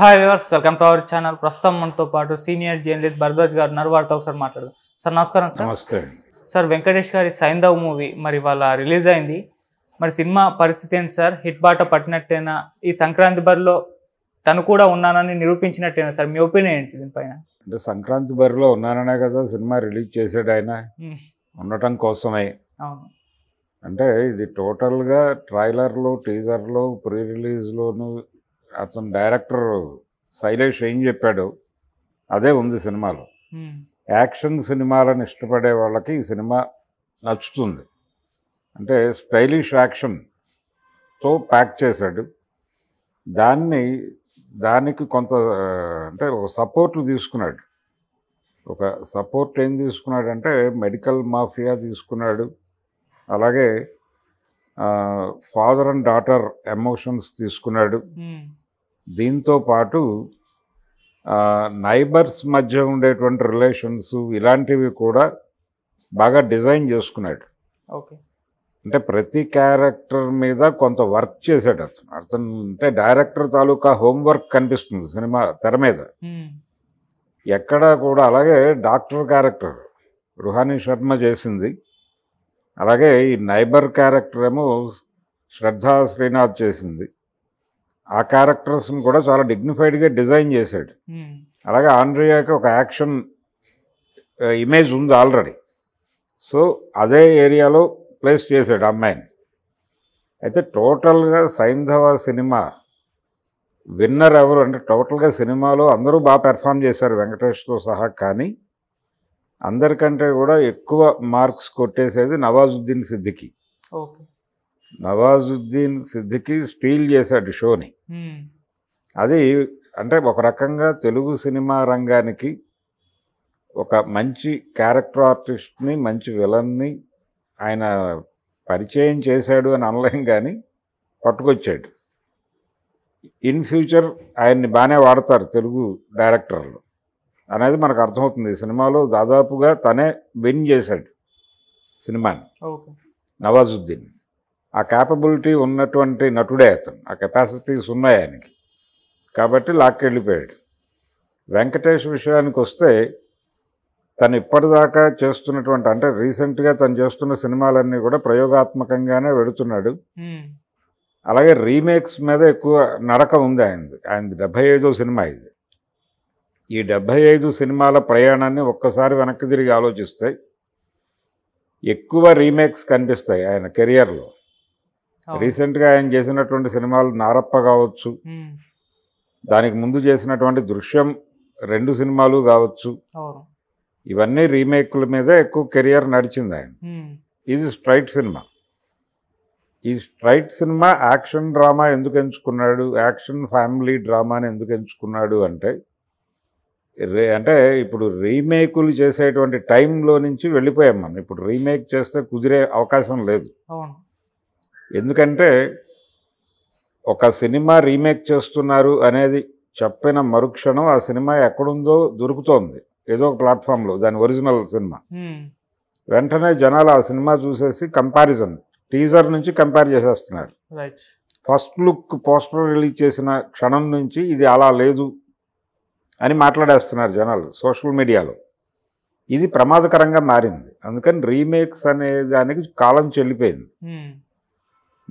Hi viewers welcome to our channel ప్రస్తుతం మనతో పాటు సీనియర్ జర్నలిస్ట్ భరద్వాజ్ గారు ఉన్నారు వారితో ఒకసారి మాట్లాడదాం సార్ నమస్కారం సార్ నమస్తే సార్ వెంకటేష్ గారి సైంధవ్ మూవీ మరి వాళ్ళ రిలీజ్ అయింది మరి సినిమా పరిస్థితి ఏంటి సార్ హిట్ బాట పట్టినట్టేనా ఈ సంక్రాంతి బరిలో తను కూడా ఉన్నానని నిరూపించినట్టేనా సార్ మీ ఒపీనియన్ ఏంటి దీనిపైన అంటే సంక్రాంతి బరిలో ఉన్నాననే కదా సినిమా రిలీజ్ చేసాడు ఆయన ఉండటం కోసమే అంటే ఇది టోటల్గా ట్రైలర్లు టీజర్లు ప్రీ రిలీజ్లోను అతను డైరెక్టర్ శైలేష్ ఏం చెప్పాడు అదే ఉంది సినిమాలో యాక్షన్ సినిమాలను ఇష్టపడే వాళ్ళకి ఈ సినిమా నచ్చుతుంది అంటే స్టైలిష్ యాక్షన్తో ప్యాక్ చేశాడు దాన్ని దానికి కొంత అంటే ఒక సపోర్ట్ తీసుకున్నాడు ఒక సపోర్ట్ ఏం తీసుకున్నాడు అంటే మెడికల్ మాఫియా తీసుకున్నాడు అలాగే ఫాదర్ అండ్ డాటర్ ఎమోషన్స్ తీసుకున్నాడు దీంతో పాటు నైబర్స్ మధ్య ఉండేటువంటి రిలేషన్స్ ఇలాంటివి కూడా బాగా డిజైన్ చేసుకున్నాడు ఓకే అంటే ప్రతి క్యారెక్టర్ మీద కొంత వర్క్ చేశాడు అతను అతను అంటే డైరెక్టర్ తాలూకా హోంవర్క్ కనిపిస్తుంది సినిమా తెర మీద ఎక్కడ కూడా అలాగే డాక్టర్ క్యారెక్టర్ రుహాని శర్మ చేసింది అలాగే ఈ నైబర్ క్యారెక్టర్ ఏమో శ్రద్ధా శ్రీనాథ్ చేసింది ఆ క్యారెక్టర్స్ని కూడా చాలా డిగ్నిఫైడ్గా డిజైన్ చేశాడు hmm. అలాగే ఆండ్రియాకి ఒక యాక్షన్ ఇమేజ్ ఉంది ఆల్రెడీ సో అదే ఏరియాలో ప్లేస్ చేశాడు అమ్మాయిని అయితే టోటల్గా సైంధవ సినిమా విన్నర్ ఎవరు అంటే టోటల్గా సినిమాలో అందరూ బాగా పెర్ఫామ్ చేశారు వెంకటేష్తో సహా కానీ అందరికంటే కూడా ఎక్కువ మార్క్స్ కొట్టేసేది నవాజుద్దీన్ సిద్దికి ఓకే నవాజుద్దీన్ సిద్దికి స్టీల్ చేశాడు షోని అది అంటే ఒక రకంగా తెలుగు సినిమా రంగానికి ఒక మంచి క్యారెక్టర్ ఆర్టిస్ట్ని మంచి విలన్ని ఆయన పరిచయం చేశాడు అని అనలేం కానీ పట్టుకొచ్చాడు ఇన్ ఫ్యూచర్ ఆయన్ని బాగానే వాడతారు తెలుగు డైరెక్టర్లు అనేది మనకు అర్థమవుతుంది ఈ సినిమాలో దాదాపుగా తనే విన్ చేశాడు సినిమాని నవాజుద్దీన్ ఆ క్యాపబిలిటీ ఉన్నటువంటి నటుడే అతను ఆ కెపాసిటీస్ ఉన్నాయి ఆయనకి కాబట్టి వెళ్ళిపోయాడు వెంకటేష్ విషయానికి వస్తే తను ఇప్పటిదాకా చేస్తున్నటువంటి అంటే రీసెంట్గా తను చేస్తున్న సినిమాలన్నీ కూడా ప్రయోగాత్మకంగానే వెడుతున్నాడు అలాగే రీమేక్స్ మీద ఎక్కువ నడక ఉంది ఆయనది ఆయనది డెబ్బై ఐదో సినిమా ఇది ఈ డెబ్బై ఐదు సినిమాల ప్రయాణాన్ని ఒక్కసారి వెనక్కి తిరిగి ఆలోచిస్తే ఎక్కువ రీమేక్స్ కనిపిస్తాయి ఆయన కెరియర్లో రీసెంట్గా ఆయన చేసినటువంటి సినిమాలు నారప్ప కావచ్చు దానికి ముందు చేసినటువంటి దృశ్యం రెండు సినిమాలు కావచ్చు ఇవన్నీ రీమేక్ల మీద ఎక్కువ కెరియర్ నడిచింది ఆయన ఇది స్ట్రైట్ సినిమా ఈ స్ట్రైట్ సినిమా యాక్షన్ డ్రామా ఎందుకు ఎంచుకున్నాడు యాక్షన్ ఫ్యామిలీ డ్రామాని ఎందుకు ఎంచుకున్నాడు అంటే అంటే ఇప్పుడు రీమేకులు చేసేటువంటి టైంలో నుంచి వెళ్ళిపోయాం మనం ఇప్పుడు రీమేక్ చేస్తే కుదిరే అవకాశం లేదు ఎందుకంటే ఒక సినిమా రీమేక్ చేస్తున్నారు అనేది చెప్పిన మరుక్షణం ఆ సినిమా ఎక్కడుందో దొరుకుతోంది ఏదో ఒక ప్లాట్ఫామ్లో దాని ఒరిజినల్ సినిమా వెంటనే జనాలు ఆ సినిమా చూసేసి కంపారిజన్ టీజర్ నుంచి కంపేర్ చేసేస్తున్నారు ఫస్ట్ లుక్ పోస్టర్ రిలీజ్ చేసిన క్షణం నుంచి ఇది అలా లేదు అని మాట్లాడేస్తున్నారు జనాలు సోషల్ మీడియాలో ఇది ప్రమాదకరంగా మారింది అందుకని రీమేక్స్ అనే దానికి కాలం చెల్లిపోయింది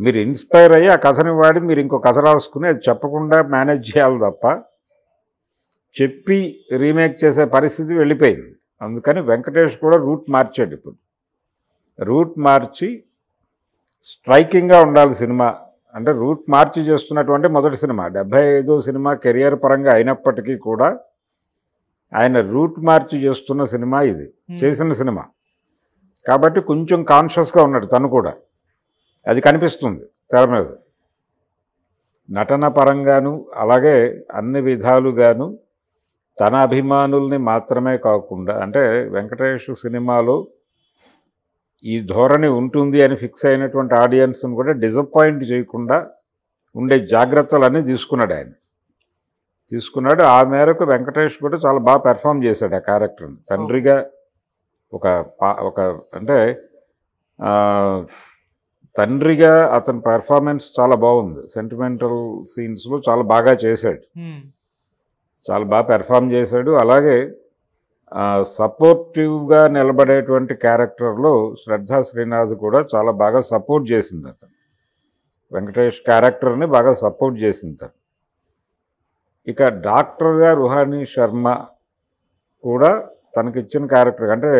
మీరు ఇన్స్పైర్ అయ్యి ఆ కథని వాడి మీరు ఇంకో కథ రాసుకుని అది చెప్పకుండా మేనేజ్ చేయాలి తప్ప చెప్పి రీమేక్ చేసే పరిస్థితి వెళ్ళిపోయింది అందుకని వెంకటేష్ కూడా రూట్ మార్చాడు ఇప్పుడు రూట్ మార్చి స్ట్రైకింగ్గా ఉండాలి సినిమా అంటే రూట్ మార్చి చేస్తున్నటువంటి మొదటి సినిమా డెబ్బై ఐదో సినిమా కెరియర్ పరంగా అయినప్పటికీ కూడా ఆయన రూట్ మార్చి చేస్తున్న సినిమా ఇది hmm. చేసిన సినిమా కాబట్టి కొంచెం కాన్షియస్గా ఉన్నాడు తను కూడా అది కనిపిస్తుంది తెర మీద నటన పరంగాను అలాగే అన్ని విధాలుగాను తన అభిమానుల్ని మాత్రమే కాకుండా అంటే వెంకటేష్ సినిమాలో ఈ ధోరణి ఉంటుంది అని ఫిక్స్ అయినటువంటి ఆడియన్స్ని కూడా డిజపాయింట్ చేయకుండా ఉండే జాగ్రత్తలన్నీ తీసుకున్నాడు ఆయన తీసుకున్నాడు ఆ మేరకు వెంకటేష్ కూడా చాలా బాగా పెర్ఫామ్ చేశాడు ఆ క్యారెక్టర్ని తండ్రిగా ఒక ఒక అంటే తండ్రిగా అతని పెర్ఫార్మెన్స్ చాలా బాగుంది సెంటిమెంటల్ సీన్స్లో చాలా బాగా చేశాడు చాలా బాగా పెర్ఫామ్ చేశాడు అలాగే సపోర్టివ్గా నిలబడేటువంటి క్యారెక్టర్లో శ్రద్ధా శ్రీనివాస్ కూడా చాలా బాగా సపోర్ట్ చేసింది అతను వెంకటేష్ క్యారెక్టర్ని బాగా సపోర్ట్ చేసింది తను ఇక డాక్టర్గా రుహానీ శర్మ కూడా తనకిచ్చిన క్యారెక్టర్ అంటే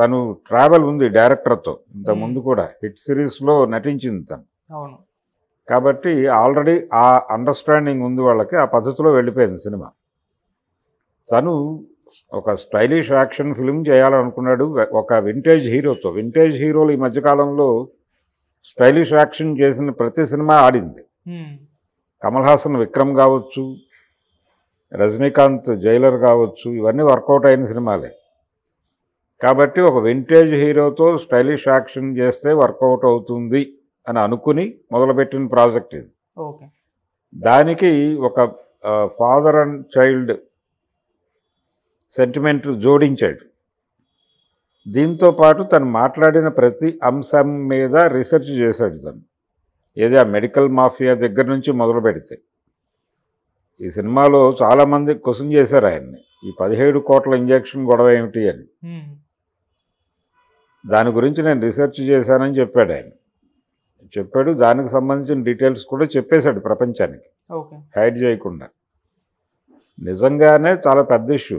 తను ట్రావెల్ ఉంది డైరెక్టర్తో ఇంతకుముందు కూడా హిట్ సిరీస్లో నటించింది తను అవును కాబట్టి ఆల్రెడీ ఆ అండర్స్టాండింగ్ ఉంది వాళ్ళకి ఆ పద్ధతిలో వెళ్ళిపోయింది సినిమా తను ఒక స్టైలిష్ యాక్షన్ ఫిల్మ్ చేయాలనుకున్నాడు ఒక వింటేజ్ హీరోతో వింటేజ్ హీరోలు ఈ మధ్యకాలంలో స్టైలిష్ యాక్షన్ చేసిన ప్రతి సినిమా ఆడింది కమల్ హాసన్ విక్రమ్ కావచ్చు రజనీకాంత్ జైలర్ కావచ్చు ఇవన్నీ వర్కౌట్ అయిన సినిమాలే కాబట్టి ఒక వింటేజ్ హీరోతో స్టైలిష్ యాక్షన్ చేస్తే వర్కౌట్ అవుతుంది అని అనుకుని మొదలుపెట్టిన ప్రాజెక్ట్ ఇది దానికి ఒక ఫాదర్ అండ్ చైల్డ్ సెంటిమెంట్ జోడించాడు దీంతో పాటు తను మాట్లాడిన ప్రతి అంశం మీద రీసెర్చ్ చేశాడు తను ఏది ఆ మెడికల్ మాఫియా దగ్గర నుంచి మొదలు పెడితే ఈ సినిమాలో చాలామంది క్వశ్చన్ చేశారు ఆయన్ని ఈ పదిహేడు కోట్ల ఇంజక్షన్ గొడవ ఏమిటి అని దాని గురించి నేను రీసెర్చ్ చేశానని చెప్పాడు ఆయన చెప్పాడు దానికి సంబంధించిన డీటెయిల్స్ కూడా చెప్పేశాడు ప్రపంచానికి హైడ్ చేయకుండా నిజంగానే చాలా పెద్ద ఇష్యూ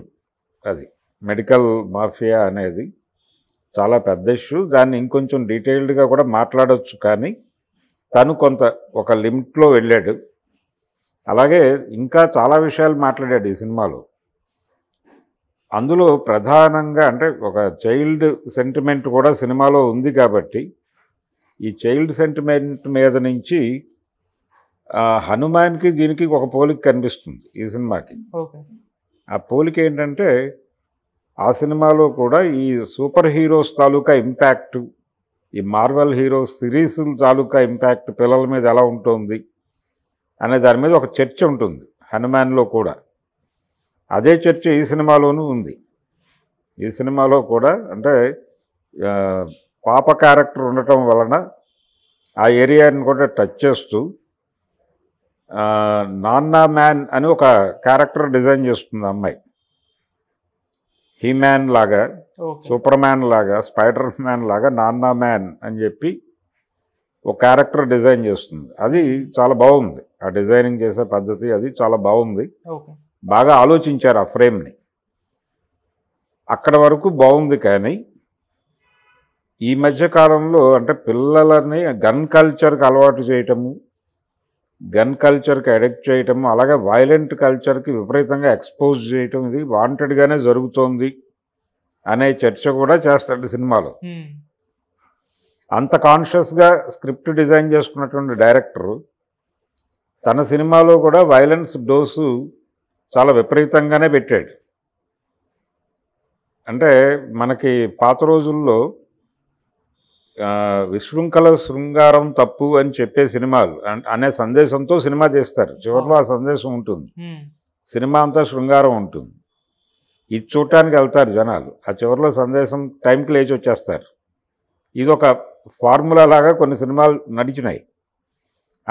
అది మెడికల్ మాఫియా అనేది చాలా పెద్ద ఇష్యూ దాన్ని ఇంకొంచెం డీటెయిల్డ్గా కూడా మాట్లాడవచ్చు కానీ తను కొంత ఒక లిమిట్లో వెళ్ళాడు అలాగే ఇంకా చాలా విషయాలు మాట్లాడాడు ఈ సినిమాలో అందులో ప్రధానంగా అంటే ఒక చైల్డ్ సెంటిమెంట్ కూడా సినిమాలో ఉంది కాబట్టి ఈ చైల్డ్ సెంటిమెంట్ మీద నుంచి హనుమాన్కి దీనికి ఒక పోలిక కనిపిస్తుంది ఈ సినిమాకి ఆ పోలిక ఏంటంటే ఆ సినిమాలో కూడా ఈ సూపర్ హీరోస్ తాలూకా ఇంపాక్ట్ ఈ మార్వల్ హీరోస్ సిరీస్ తాలూకా ఇంపాక్ట్ పిల్లల మీద ఎలా ఉంటుంది అనే దాని మీద ఒక చర్చ ఉంటుంది హనుమాన్లో కూడా అదే చర్చ ఈ సినిమాలోనూ ఉంది ఈ సినిమాలో కూడా అంటే పాప క్యారెక్టర్ ఉండటం వలన ఆ ఏరియాని కూడా టచ్ చేస్తూ నాన్న మ్యాన్ అని ఒక క్యారెక్టర్ డిజైన్ చేస్తుంది అమ్మాయి హీ మ్యాన్ లాగా సూపర్ మ్యాన్ లాగా స్పైడర్ మ్యాన్ లాగా నాన్న మ్యాన్ అని చెప్పి ఒక క్యారెక్టర్ డిజైన్ చేస్తుంది అది చాలా బాగుంది ఆ డిజైనింగ్ చేసే పద్ధతి అది చాలా బాగుంది బాగా ఆలోచించారు ఆ ఫ్రేమ్ని అక్కడ వరకు బాగుంది కానీ ఈ మధ్యకాలంలో అంటే పిల్లలని గన్ కల్చర్కి అలవాటు చేయటము గన్ కల్చర్కి అడెక్ట్ చేయటము అలాగే వైలెంట్ కల్చర్కి విపరీతంగా ఎక్స్పోజ్ చేయటం ఇది వాంటెడ్గానే జరుగుతోంది అనే చర్చ కూడా చేస్తాడు సినిమాలో అంత కాన్షియస్గా స్క్రిప్ట్ డిజైన్ చేసుకున్నటువంటి డైరెక్టరు తన సినిమాలో కూడా వైలెన్స్ డోసు చాలా విపరీతంగానే పెట్టాడు అంటే మనకి పాత రోజుల్లో విశృంఖల శృంగారం తప్పు అని చెప్పే సినిమాలు అనే సందేశంతో సినిమా చేస్తారు చివరిలో ఆ సందేశం ఉంటుంది సినిమా అంతా శృంగారం ఉంటుంది ఇది చూడటానికి వెళ్తారు జనాలు ఆ చివరిలో సందేశం టైంకి లేచి వచ్చేస్తారు ఇది ఒక ఫార్ములా లాగా కొన్ని సినిమాలు నడిచినాయి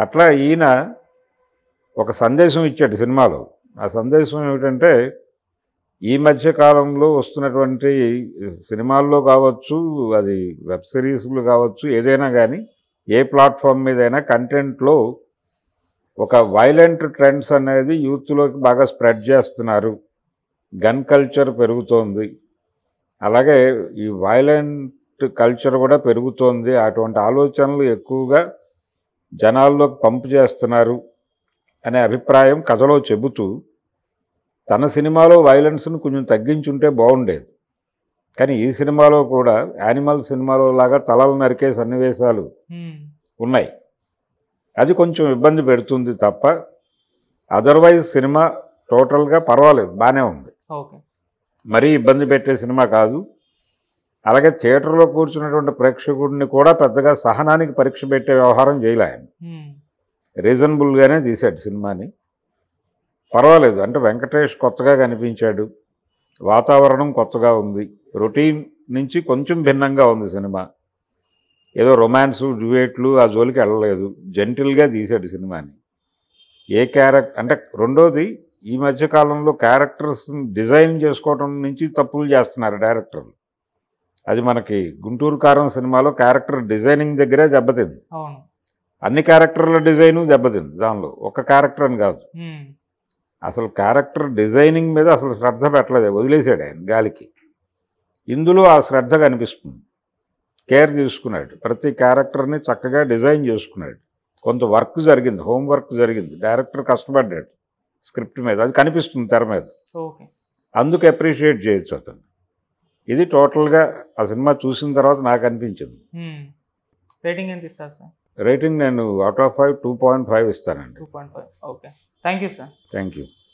అట్లా ఈయన ఒక సందేశం ఇచ్చాడు సినిమాలో ఆ సందేశం ఏమిటంటే ఈ మధ్య కాలంలో వస్తున్నటువంటి సినిమాల్లో కావచ్చు అది వెబ్ సిరీస్లు కావచ్చు ఏదైనా కానీ ఏ ప్లాట్ఫామ్ మీదైనా కంటెంట్లో ఒక వైలెంట్ ట్రెండ్స్ అనేది యూత్లోకి బాగా స్ప్రెడ్ చేస్తున్నారు గన్ కల్చర్ పెరుగుతోంది అలాగే ఈ వైలెంట్ కల్చర్ కూడా పెరుగుతోంది అటువంటి ఆలోచనలు ఎక్కువగా జనాల్లోకి పంపు చేస్తున్నారు అనే అభిప్రాయం కథలో చెబుతూ తన సినిమాలో వైలెన్స్ను కొంచెం తగ్గించుంటే బాగుండేది కానీ ఈ సినిమాలో కూడా యానిమల్ సినిమాలో లాగా తలలు నరికే సన్నివేశాలు ఉన్నాయి అది కొంచెం ఇబ్బంది పెడుతుంది తప్ప అదర్వైజ్ సినిమా టోటల్గా పర్వాలేదు బాగానే ఉంది మరీ ఇబ్బంది పెట్టే సినిమా కాదు అలాగే థియేటర్లో కూర్చున్నటువంటి ప్రేక్షకుడిని కూడా పెద్దగా సహనానికి పరీక్ష పెట్టే వ్యవహారం చేయలే రీజనబుల్గానే తీశాడు సినిమాని పర్వాలేదు అంటే వెంకటేష్ కొత్తగా కనిపించాడు వాతావరణం కొత్తగా ఉంది రొటీన్ నుంచి కొంచెం భిన్నంగా ఉంది సినిమా ఏదో రొమాన్సు డ్యూయేట్లు ఆ జోలికి వెళ్ళలేదు జెంటిల్గా తీశాడు సినిమాని ఏ క్యారెక్టర్ అంటే రెండోది ఈ మధ్య కాలంలో క్యారెక్టర్స్ డిజైన్ చేసుకోవడం నుంచి తప్పులు చేస్తున్నారు డైరెక్టర్లు అది మనకి గుంటూరు కారం సినిమాలో క్యారెక్టర్ డిజైనింగ్ దగ్గరే దెబ్బతింది అవును అన్ని క్యారెక్టర్ల డిజైను దెబ్బతింది దానిలో ఒక క్యారెక్టర్ అని కాదు అసలు క్యారెక్టర్ డిజైనింగ్ మీద అసలు శ్రద్ధ పెట్టలేదు వదిలేశాడు ఆయన గాలికి ఇందులో ఆ శ్రద్ధ కనిపిస్తుంది కేర్ తీసుకున్నాడు ప్రతి క్యారెక్టర్ని చక్కగా డిజైన్ చేసుకున్నాడు కొంత వర్క్ జరిగింది హోంవర్క్ జరిగింది డైరెక్టర్ కష్టపడ్డాడు స్క్రిప్ట్ మీద అది కనిపిస్తుంది తెర మీద అందుకు అప్రిషియేట్ చేయొచ్చు అతను ఇది టోటల్గా ఆ సినిమా చూసిన తర్వాత నాకు అనిపించింది రేటింగ్ ఎంత ఇస్తారు సార్ రేటింగ్ నేను out of five two point five ఇస్తానండి two point five okay thank you sir thank you